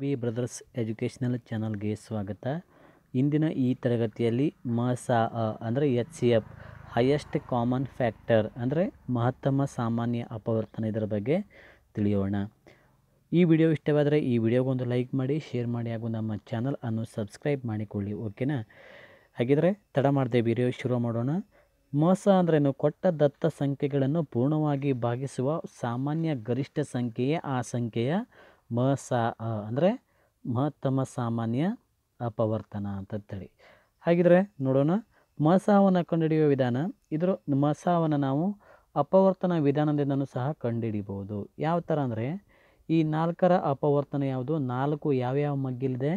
B brothers educational ಚಾನಲ್ಗೆ ಸ್ವಾಗತ ಇಂದಿನ ಈ ತರಗತಿಯಲ್ಲಿ ಅ ಅಂದರೆ H C F highest common factor ಅಂದರೆ ಮಹತ್ತಮ ಸಾಮಾನ್ಯ ಅಪವರ್ತನ ಇದರ ಬಗ್ಗೆ ತಿಳಿಯೋಣ ಈ ವಿಡಿಯೋ ಇಷ್ಟವಾದರೆ ಈ ವಿಡಿಯೋಗೊಂದು ಲೈಕ್ ಮಾಡಿ ಶೇರ್ ಮಾಡಿ ಹಾಗೂ ನಮ್ಮ ಚಾನಲ್ ಅನ್ನು ಸಬ್ಸ್ಕ್ರೈಬ್ ಮಾಡಿಕೊಳ್ಳಿ ಓಕೆನಾ ಹಾಗಿದ್ರೆ ತಡ ಮಾಡಿದೆ ವಿಡಿಯೋ ಶುರು ಮಾಡೋಣ ಮೋಸ ಅಂದ್ರೇನು ಕೊಟ್ಟ ದತ್ತ ಸಂಖ್ಯೆಗಳನ್ನು ಪೂರ್ಣವಾಗಿ ಭಾಗಿಸುವ ಸಾಮಾನ್ಯ ಗರಿಷ್ಠ ಸಂಖ್ಯೆಯೇ ಆ ಸಂಖ್ಯೆಯ ಮ ಸಾ ಅಂದರೆ ಮಹತ್ತಮ ಸಾಮಾನ್ಯ ಅಪವರ್ತನ ಅಂತೇಳಿ ಹಾಗಿದ್ರೆ ನೋಡೋಣ ಮಸಾವನ್ನು ಕಂಡುಹಿಡಿಯುವ ವಿಧಾನ ಇದರ ಮಸಾವನ್ನು ನಾವು ಅಪವರ್ತನ ವಿಧಾನದಿಂದನೂ ಸಹ ಕಂಡುಹಿಡಿಬೋದು ಯಾವ ಥರ ಅಂದರೆ ಈ ನಾಲ್ಕರ ಅಪವರ್ತನ ಯಾವುದು ನಾಲ್ಕು ಯಾವ್ಯಾವ ಮಗ್ಗಿಲಿದೆ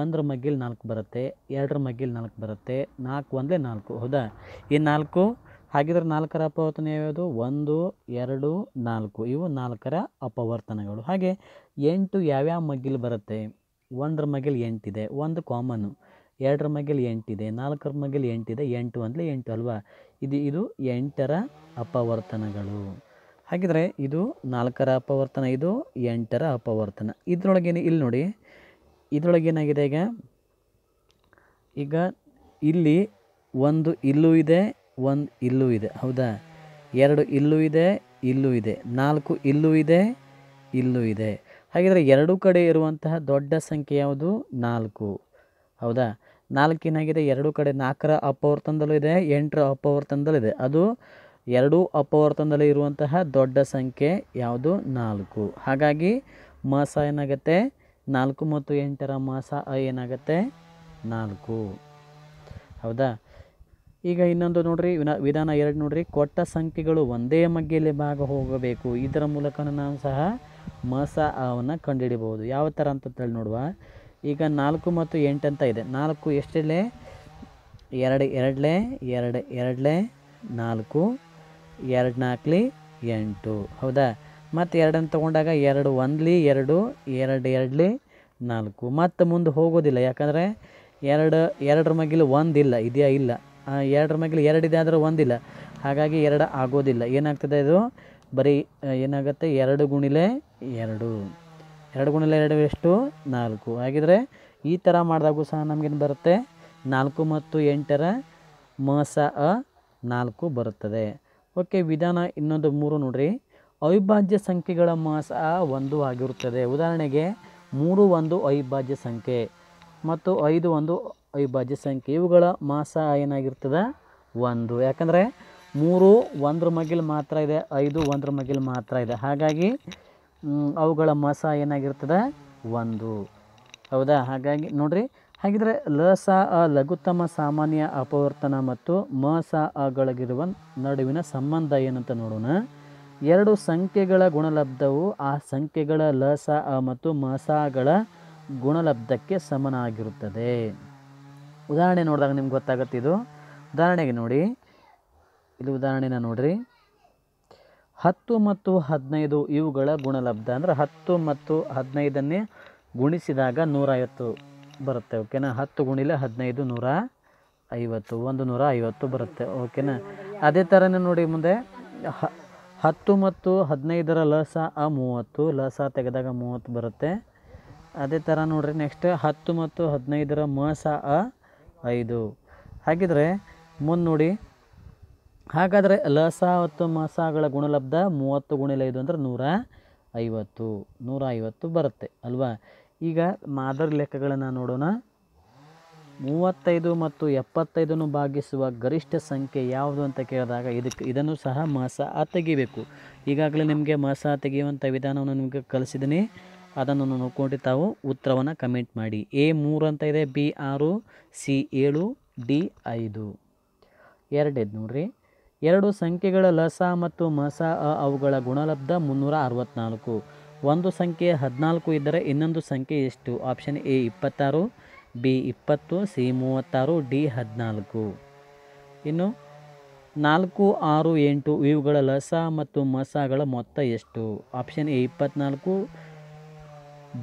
ಒಂದರ ಮಗ್ಗಿಲ್ ನಾಲ್ಕು ಬರುತ್ತೆ ಎರಡರ ಮಗ್ಗಿಲ್ ನಾಲ್ಕು ಬರುತ್ತೆ ನಾಲ್ಕು ಒಂದೇ ನಾಲ್ಕು ಹೌದಾ ಈ ನಾಲ್ಕು ಹಾಗಿದ್ರೆ ನಾಲ್ಕರ ಅಪವರ್ತನ ಯಾವುದು ಒಂದು ಎರಡು ನಾಲ್ಕು ಇವು ನಾಲ್ಕರ ಅಪವರ್ತನಗಳು ಹಾಗೆ ಎಂಟು ಯಾವ್ಯಾವ ಮಗ್ಗಿಲು ಬರುತ್ತೆ ಒಂದರ ಮಗಿಲು ಎಂಟಿದೆ ಒಂದು ಕಾಮನ್ನು ಎರಡರ ಮಗಿಲು ಎಂಟಿದೆ ನಾಲ್ಕರ ಮಗಿಲು ಎಂಟಿದೆ ಎಂಟು ಅಂದರೆ ಎಂಟು ಅಲ್ವಾ ಇದು ಇದು ಎಂಟರ ಅಪವರ್ತನಗಳು ಹಾಗಿದ್ರೆ ಇದು ನಾಲ್ಕರ ಅಪವರ್ತನ ಇದು ಎಂಟರ ಅಪವರ್ತನ ಇದರೊಳಗೇನು ಇಲ್ಲಿ ನೋಡಿ ಇದರೊಳಗೇನಾಗಿದೆ ಈಗ ಈಗ ಇಲ್ಲಿ ಒಂದು ಇಲ್ಲೂ ಇದೆ ಒಂದು ಇಲ್ಲೂ ಇದೆ ಹೌದಾ ಎರಡು ಇಲ್ಲೂ ಇದೆ ಇಲ್ಲೂ ಇದೆ ನಾಲ್ಕು ಇಲ್ಲೂ ಇದೆ ಇಲ್ಲೂ ಇದೆ ಹಾಗಿದ್ರೆ ಎರಡು ಕಡೆ ಇರುವಂತಹ ದೊಡ್ಡ ಸಂಖ್ಯೆ ಯಾವುದು ನಾಲ್ಕು ಹೌದಾ ನಾಲ್ಕಿನಾಗಿದೆ ಎರಡು ಕಡೆ ನಾಲ್ಕರ ಅಪವರ್ತನದಲ್ಲೂ ಇದೆ ಎಂಟರ ಅಪವರ್ತನದಲ್ಲೂ ಇದೆ ಅದು ಎರಡೂ ಅಪವರ್ತನದಲ್ಲಿ ಇರುವಂತಹ ದೊಡ್ಡ ಸಂಖ್ಯೆ ಯಾವುದು ನಾಲ್ಕು ಹಾಗಾಗಿ ಮಾಸ ಏನಾಗುತ್ತೆ ನಾಲ್ಕು ಮತ್ತು ಎಂಟರ ಮಾಸ ಏನಾಗುತ್ತೆ ನಾಲ್ಕು ಹೌದಾ ಈಗ ಇನ್ನೊಂದು ನೋಡ್ರಿ ವಿಧಾನ ಎರಡು ನೋಡ್ರಿ ಕೊಟ್ಟ ಸಂಖ್ಯೆಗಳು ಒಂದೇ ಮಗ್ಗೆಯಲ್ಲಿ ಭಾಗ ಹೋಗಬೇಕು ಇದರ ಮೂಲಕ ನಾವು ಸಹ ಮಸ ಅವನ್ನು ಕಂಡುಹಿಡಿಬೋದು ಯಾವ ಥರ ಅಂತೇಳಿ ನೋಡುವ ಈಗ ನಾಲ್ಕು ಮತ್ತು ಎಂಟು ಅಂತ ಇದೆ ನಾಲ್ಕು ಎಷ್ಟೇ ಎರಡು ಎರಡಲೇ ಎರಡು ಎರಡಲೇ ನಾಲ್ಕು ಎರಡು ನಾಲ್ಕಲಿ ಎಂಟು ಹೌದಾ ಮತ್ತು ಎರಡನ್ನು ತೊಗೊಂಡಾಗ ಎರಡು ಒಂದ್ಲಿ ಎರಡು ಎರಡು ಎರಡಲಿ ನಾಲ್ಕು ಮತ್ತು ಮುಂದೆ ಹೋಗೋದಿಲ್ಲ ಯಾಕಂದರೆ ಎರಡು ಎರಡರ ಮಗಿಲು ಒಂದಿಲ್ಲ ಇದೆಯಾ ಇಲ್ಲ ಎರಡರ ಮೇಲೆ ಎರಡಿದೆ ಆದರೂ ಒಂದಿಲ್ಲ ಹಾಗಾಗಿ ಎರಡು ಆಗೋದಿಲ್ಲ ಏನಾಗ್ತದೆ ಇದು ಬರೀ ಏನಾಗುತ್ತೆ ಎರಡು ಗುಣಿಲೆ ಎರಡು ಎರಡು ಗುಣಿಲೆ ಎರಡು ಎಷ್ಟು ನಾಲ್ಕು ಹಾಗಿದ್ರೆ ಈ ಥರ ಮಾಡಿದಾಗೂ ಸಹ ನಮಗೇನು ಬರುತ್ತೆ ನಾಲ್ಕು ಮತ್ತು ಎಂಟರ ಮಾಸ ಅ ನಾಲ್ಕು ಬರುತ್ತದೆ ಓಕೆ ವಿಧಾನ ಇನ್ನೊಂದು ಮೂರು ನೋಡ್ರಿ ಅವಿಭಾಜ್ಯ ಸಂಖ್ಯೆಗಳ ಮಾಸ ಒಂದು ಆಗಿರುತ್ತದೆ ಉದಾಹರಣೆಗೆ ಮೂರು ಒಂದು ಅವಿಭಾಜ್ಯ ಸಂಖ್ಯೆ ಮತ್ತು ಐದು ಒಂದು ಅವಿಭಾಜ್ಯ ಸಂಖ್ಯೆ ಇವುಗಳ ಮಾಸ ಏನಾಗಿರ್ತದೆ ಒಂದು ಯಾಕಂದರೆ ಮೂರು ಒಂದ್ರ ಮಗಿಲು ಮಾತ್ರ ಇದೆ ಐದು ಒಂದ್ರ ಮಗಿಲು ಮಾತ್ರ ಇದೆ ಹಾಗಾಗಿ ಅವುಗಳ ಮಾಸ ಏನಾಗಿರ್ತದೆ ಒಂದು ಹೌದಾ ಹಾಗಾಗಿ ನೋಡಿರಿ ಹಾಗಿದ್ರೆ ಲ ಸ ಅ ಲಘುತ್ತಮ ಸಾಮಾನ್ಯ ಅಪವರ್ತನ ಮತ್ತು ಮ ಸ ನಡುವಿನ ಸಂಬಂಧ ಏನಂತ ನೋಡೋಣ ಎರಡು ಸಂಖ್ಯೆಗಳ ಗುಣಲಬ್ಧವು ಆ ಸಂಖ್ಯೆಗಳ ಲ ಸ ಅ ಮತ್ತು ಮ ಸ ಗುಣಲಬ್ಧಕ್ಕೆ ಸಮನಾಗಿರುತ್ತದೆ ಉದಾಹರಣೆ ನೋಡಿದಾಗ ನಿಮ್ಗೆ ಗೊತ್ತಾಗತ್ತೆ ಇದು ಉದಾಹರಣೆಗೆ ನೋಡಿ ಇಲ್ಲಿ ಉದಾಹರಣೆನ ನೋಡಿರಿ ಹತ್ತು ಮತ್ತು ಹದಿನೈದು ಇವುಗಳ ಗುಣಲಬ್ಧ ಅಂದರೆ ಹತ್ತು ಮತ್ತು ಹದಿನೈದನ್ನೇ ಗುಣಿಸಿದಾಗ ನೂರ ಐವತ್ತು ಬರುತ್ತೆ ಓಕೆನಾ ಹತ್ತು ಗುಣಿಲೆ ಹದಿನೈದು ನೂರ ಐವತ್ತು ಒಂದು ನೂರ ಐವತ್ತು ಬರುತ್ತೆ ಓಕೆನಾ ಅದೇ ಥರನೇ ನೋಡಿ ಮುಂದೆ ಹ ಹತ್ತು ಮತ್ತು ಹದಿನೈದರ ಲಸ ಅ ಮೂವತ್ತು ಲಸ ತೆಗೆದಾಗ ಮೂವತ್ತು ಬರುತ್ತೆ ಅದೇ ಥರ ನೋಡಿರಿ ನೆಕ್ಸ್ಟ್ ಹತ್ತು ಮತ್ತು ಹದಿನೈದರ ಮಸ ಅ ಐದು ಹಾಗಿದ್ರೆ ಮುಂದೆ ಹಾಗಾದರೆ ಲಸ ಮತ್ತು ಮಸಗಳ ಗುಣಲಬ್ಧ ಮೂವತ್ತು ಗುಣಿಲ ಐದು ಅಂದರೆ ನೂರ ಐವತ್ತು ನೂರ ಐವತ್ತು ಬರುತ್ತೆ ಅಲ್ವಾ ಈಗ ಮಾದರಿ ಲೆಕ್ಕಗಳನ್ನು ನೋಡೋಣ ಮೂವತ್ತೈದು ಮತ್ತು ಎಪ್ಪತ್ತೈದನ್ನು ಭಾಗಿಸುವ ಗರಿಷ್ಠ ಸಂಖ್ಯೆ ಯಾವುದು ಅಂತ ಕೇಳಿದಾಗ ಇದಕ್ಕೆ ಇದನ್ನು ಸಹ ಮಾಸ ತೆಗಿಬೇಕು ಈಗಾಗಲೇ ನಿಮಗೆ ಮಾಸ ತೆಗೆಯುವಂಥ ವಿಧಾನವನ್ನು ನಿಮಗೆ ಕಲಿಸಿದ್ದೀನಿ ಅದನ್ನು ನೋಡ್ಕೊಂಡು ತಾವು ಉತ್ತರವನ್ನು ಕಮೆಂಟ್ ಮಾಡಿ ಎ ಮೂರು ಅಂತ ಇದೆ ಬಿ ಆರು ಸಿ ಏಳು ಡಿ ಐದು ಎರಡೇದು ನೋಡ್ರಿ ಎರಡು ಸಂಖ್ಯೆಗಳ ಲಸ ಮತ್ತು ಮಸ ಅವುಗಳ ಗುಣಲಬ್ಧ ಮುನ್ನೂರ ಅರವತ್ತ್ನಾಲ್ಕು ಒಂದು ಸಂಖ್ಯೆ ಹದಿನಾಲ್ಕು ಇದ್ದರೆ ಇನ್ನೊಂದು ಸಂಖ್ಯೆ ಎಷ್ಟು ಆಪ್ಷನ್ ಎ ಇಪ್ಪತ್ತಾರು ಬಿ ಇಪ್ಪತ್ತು ಸಿ ಮೂವತ್ತಾರು ಡಿ ಹದಿನಾಲ್ಕು ಇನ್ನು ನಾಲ್ಕು ಆರು ಎಂಟು ಇವುಗಳ ಲಸ ಮತ್ತು ಮಸಗಳ ಮೊತ್ತ ಎಷ್ಟು ಆಪ್ಷನ್ ಎ ಇಪ್ಪತ್ತ್ನಾಲ್ಕು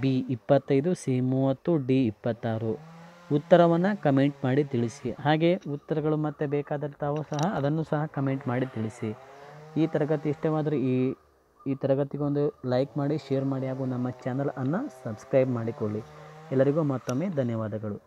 ಬಿ ಇಪ್ಪತ್ತೈದು ಸಿ ಮೂವತ್ತು ಡಿ ಇಪ್ಪತ್ತಾರು ಉತ್ತರವನ್ನು ಕಮೆಂಟ್ ಮಾಡಿ ತಿಳಿಸಿ ಹಾಗೆ ಉತ್ತರಗಳು ಮತ್ತೆ ಬೇಕಾದರೆ ತಾವು ಸಹ ಅದನ್ನು ಸಹ ಕಮೆಂಟ್ ಮಾಡಿ ತಿಳಿಸಿ ಈ ತರಗತಿ ಇಷ್ಟವಾದರೆ ಈ ಈ ತರಗತಿಗೊಂದು ಲೈಕ್ ಮಾಡಿ ಶೇರ್ ಮಾಡಿ ಹಾಗೂ ನಮ್ಮ ಚಾನಲನ್ನು ಸಬ್ಸ್ಕ್ರೈಬ್ ಮಾಡಿಕೊಳ್ಳಿ ಎಲ್ಲರಿಗೂ ಮತ್ತೊಮ್ಮೆ ಧನ್ಯವಾದಗಳು